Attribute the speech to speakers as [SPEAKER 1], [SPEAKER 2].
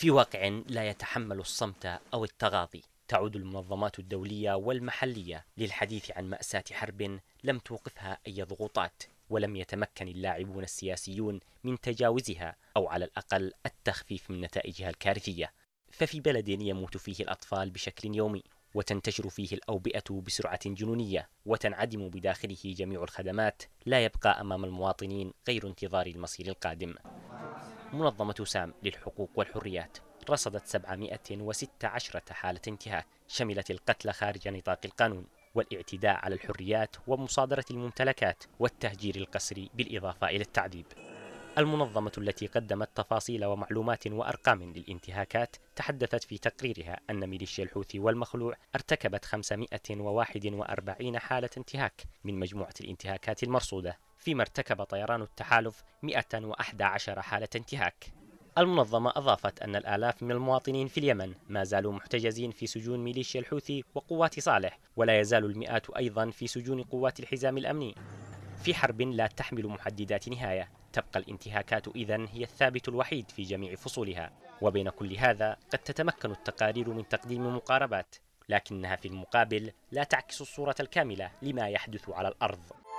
[SPEAKER 1] في واقع لا يتحمل الصمت أو التغاضي تعود المنظمات الدولية والمحلية للحديث عن مأساة حرب لم توقفها أي ضغوطات ولم يتمكن اللاعبون السياسيون من تجاوزها أو على الأقل التخفيف من نتائجها الكارثية ففي بلد يموت فيه الأطفال بشكل يومي وتنتشر فيه الأوبئة بسرعة جنونية وتنعدم بداخله جميع الخدمات لا يبقى أمام المواطنين غير انتظار المصير القادم منظمة سام للحقوق والحريات رصدت 716 حالة انتهاك شملت القتل خارج نطاق القانون والاعتداء على الحريات ومصادرة الممتلكات والتهجير القسري بالإضافة إلى التعذيب المنظمة التي قدمت تفاصيل ومعلومات وأرقام للانتهاكات تحدثت في تقريرها أن ميليشيا الحوثي والمخلوع ارتكبت 541 حالة انتهاك من مجموعة الانتهاكات المرصودة فيما ارتكب طيران التحالف 111 حالة انتهاك المنظمة أضافت أن الآلاف من المواطنين في اليمن ما زالوا محتجزين في سجون ميليشيا الحوثي وقوات صالح ولا يزال المئات أيضا في سجون قوات الحزام الأمني في حرب لا تحمل محددات نهاية تبقى الانتهاكات إذا هي الثابت الوحيد في جميع فصولها وبين كل هذا قد تتمكن التقارير من تقديم مقاربات لكنها في المقابل لا تعكس الصورة الكاملة لما يحدث على الأرض